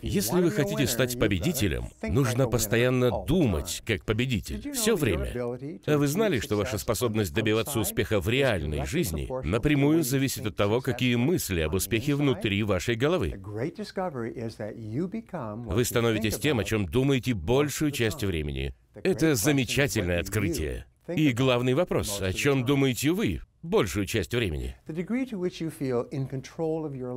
Если вы хотите стать победителем, нужно постоянно думать как победитель, все время. А вы знали, что ваша способность добиваться успеха в реальной жизни напрямую зависит от того, какие мысли об успехе внутри вашей головы? Вы становитесь тем, о чем думаете большую часть времени. Это замечательное открытие. И главный вопрос, о чем думаете вы большую часть времени.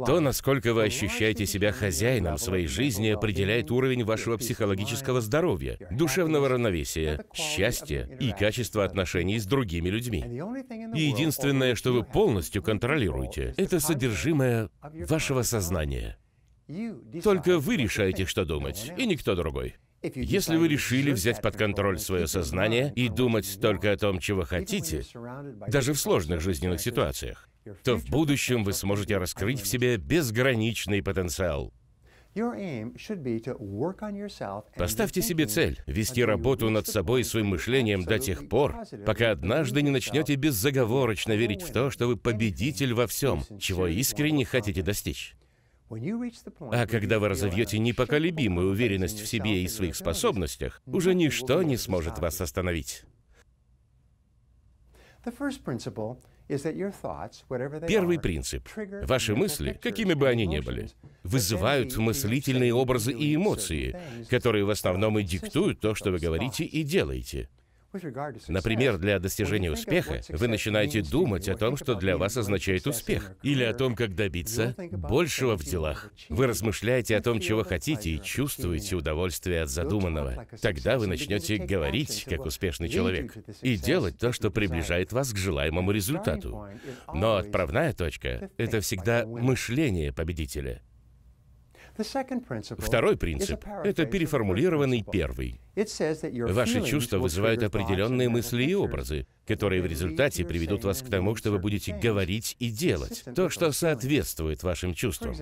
То, насколько вы ощущаете себя хозяином своей жизни, определяет уровень вашего психологического здоровья, душевного равновесия, счастья и качества отношений с другими людьми. И единственное, что вы полностью контролируете, это содержимое вашего сознания. Только вы решаете, что думать, и никто другой. Если вы решили взять под контроль свое сознание и думать только о том, чего хотите, даже в сложных жизненных ситуациях, то в будущем вы сможете раскрыть в себе безграничный потенциал. Поставьте себе цель – вести работу над собой и своим мышлением до тех пор, пока однажды не начнете беззаговорочно верить в то, что вы победитель во всем, чего искренне хотите достичь. А когда вы разовьете непоколебимую уверенность в себе и своих способностях, уже ничто не сможет вас остановить. Первый принцип. Ваши мысли, какими бы они ни были, вызывают мыслительные образы и эмоции, которые в основном и диктуют то, что вы говорите и делаете. Например, для достижения успеха вы начинаете думать о том, что для вас означает успех, или о том, как добиться большего в делах. Вы размышляете о том, чего хотите, и чувствуете удовольствие от задуманного. Тогда вы начнете говорить, как успешный человек, и делать то, что приближает вас к желаемому результату. Но отправная точка — это всегда мышление победителя. Второй принцип — это переформулированный первый. Ваши чувства вызывают определенные мысли и образы, которые в результате приведут вас к тому, что вы будете говорить и делать то, что соответствует вашим чувствам.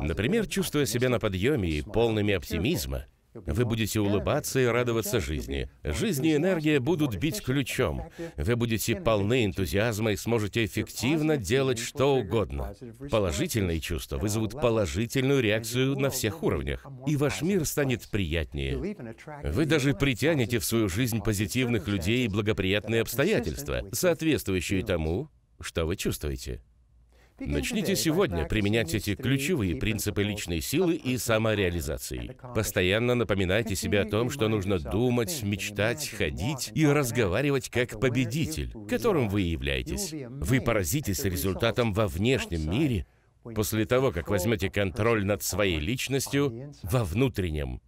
Например, чувствуя себя на подъеме и полными оптимизма, вы будете улыбаться и радоваться жизни. Жизнь и энергия будут бить ключом. Вы будете полны энтузиазма и сможете эффективно делать что угодно. Положительные чувства вызовут положительную реакцию на всех уровнях, и ваш мир станет приятнее. Вы даже притянете в свою жизнь позитивных людей и благоприятные обстоятельства, соответствующие тому, что вы чувствуете. Начните сегодня применять эти ключевые принципы личной силы и самореализации. Постоянно напоминайте себе о том, что нужно думать, мечтать, ходить и разговаривать как победитель, которым вы являетесь. Вы поразитесь результатом во внешнем мире после того, как возьмете контроль над своей личностью во внутреннем.